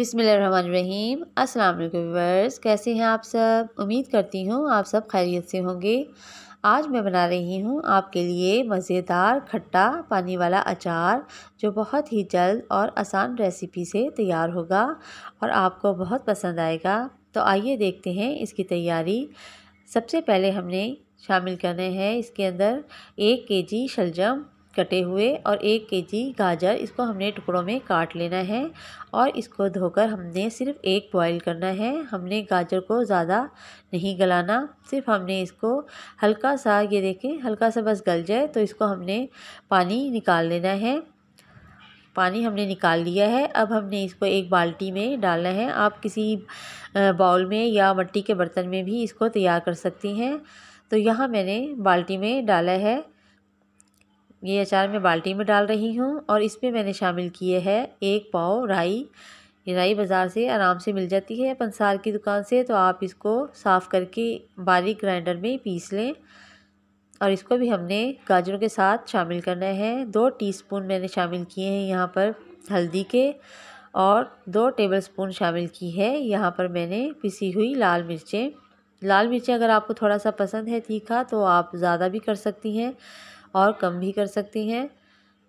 बिसमीम अस्सलाम वालेकुम व्यूअर्स कैसे हैं आप सब उम्मीद करती हूँ आप सब खैरियत से होंगे आज मैं बना रही हूँ आपके लिए मज़ेदार खट्टा पानी वाला अचार जो बहुत ही जल्द और आसान रेसिपी से तैयार होगा और आपको बहुत पसंद आएगा तो आइए देखते हैं इसकी तैयारी सबसे पहले हमने शामिल करने हैं इसके अंदर एक जी शलजम कटे हुए और एक केजी गाजर इसको हमने टुकड़ों में काट लेना है और इसको धोकर हमने सिर्फ एक बॉईल करना है हमने गाजर को ज़्यादा नहीं गलाना सिर्फ हमने इसको हल्का सा ये देखें हल्का सा बस गल जाए तो इसको हमने पानी निकाल लेना है पानी हमने निकाल लिया है अब हमने इसको एक बाल्टी में डालना है आप किसी बाउल में या मट्टी के बर्तन में भी इसको तैयार कर सकती हैं तो यहाँ मैंने बाल्टी में डाला है ये अचार मैं बाल्टी में डाल रही हूँ और इसमें मैंने शामिल किए है एक पाव राई ये राई बाज़ार से आराम से मिल जाती है पंसार की दुकान से तो आप इसको साफ़ करके बारीक ग्राइंडर में पीस लें और इसको भी हमने गाजरों के साथ शामिल करना है दो टीस्पून मैंने शामिल किए हैं यहाँ पर हल्दी के और दो टेबलस्पून शामिल की है यहाँ पर मैंने पिसी हुई लाल मिर्चें लाल मिर्चें अगर आपको थोड़ा सा पसंद है तीखा तो आप ज़्यादा भी कर सकती हैं और कम भी कर सकती हैं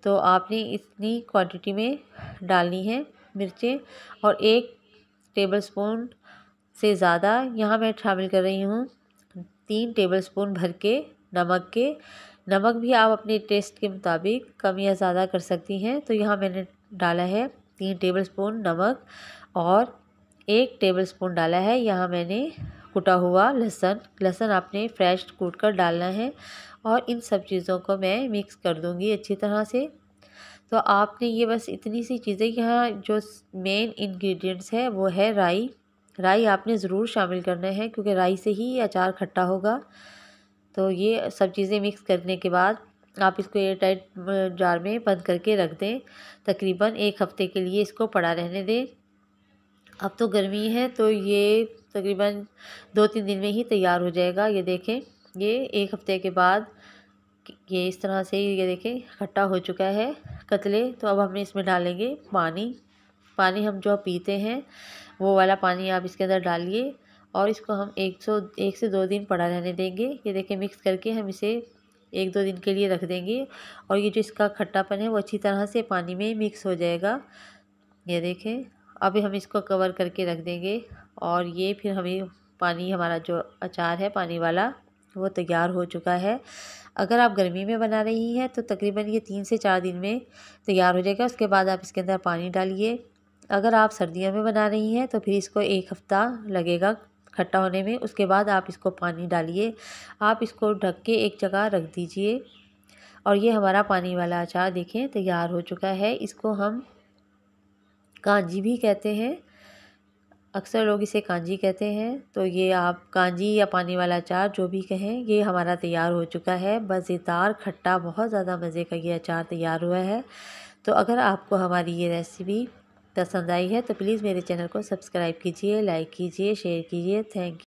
तो आपने इतनी क्वांटिटी में डालनी है मिर्चें और एक टेबलस्पून से ज़्यादा यहाँ मैं शामिल कर रही हूँ तीन टेबलस्पून भर के नमक के नमक भी आप अपने टेस्ट के मुताबिक कम या ज़्यादा कर सकती हैं तो यहाँ मैंने डाला है तीन टेबलस्पून नमक और एक टेबलस्पून डाला है यहाँ मैंने कुटा हुआ लहसुन लहसुन आपने फ्रेश कूट कर डालना है और इन सब चीज़ों को मैं मिक्स कर दूँगी अच्छी तरह से तो आपने ये बस इतनी सी चीज़ें यहाँ जो मेन इंग्रेडिएंट्स है वो है राई राई आपने ज़रूर शामिल करना है क्योंकि राई से ही अचार खट्टा होगा तो ये सब चीज़ें मिक्स करने के बाद आप इसको एयर टाइट जार में बंद करके रख दें तकरीबन एक हफ़्ते के लिए इसको पड़ा रहने दें अब तो गर्मी है तो ये तकरीबन दो तीन दिन में ही तैयार हो जाएगा ये देखें ये एक हफ़्ते के बाद ये इस तरह से ये देखें खट्टा हो चुका है कतले तो अब हमने इसमें डालेंगे पानी पानी हम जो पीते हैं वो वाला पानी आप इसके अंदर डालिए और इसको हम एक सौ एक से दो दिन पड़ा रहने देंगे ये देखें मिक्स करके हम इसे एक दो दिन के लिए रख देंगे और ये जो इसका खट्टापन है वो अच्छी तरह से पानी में मिक्स हो जाएगा ये देखें अभी हम इसको कवर करके रख देंगे और ये फिर हमें पानी हमारा जो अचार है पानी वाला वो तैयार हो चुका है अगर आप गर्मी में बना रही हैं तो तकरीबन ये तीन से चार दिन में तैयार हो जाएगा उसके बाद आप इसके अंदर पानी डालिए अगर आप सर्दियों में बना रही हैं तो फिर इसको एक हफ़्ता लगेगा खट्टा होने में उसके बाद आप इसको पानी डालिए आप इसको ढक के एक जगह रख दीजिए और ये हमारा पानी वाला अचार देखें तैयार हो चुका है इसको हम कांजी भी कहते हैं अक्सर लोग इसे कांजी कहते हैं तो ये आप कांजी या पानी वाला अचार जो भी कहें ये हमारा तैयार हो चुका है मज़ेदार खट्टा बहुत ज़्यादा मज़े का ये अचार तैयार हुआ है तो अगर आपको हमारी ये रेसिपी पसंद आई है तो प्लीज़ मेरे चैनल को सब्सक्राइब कीजिए लाइक कीजिए शेयर कीजिए थैंक यू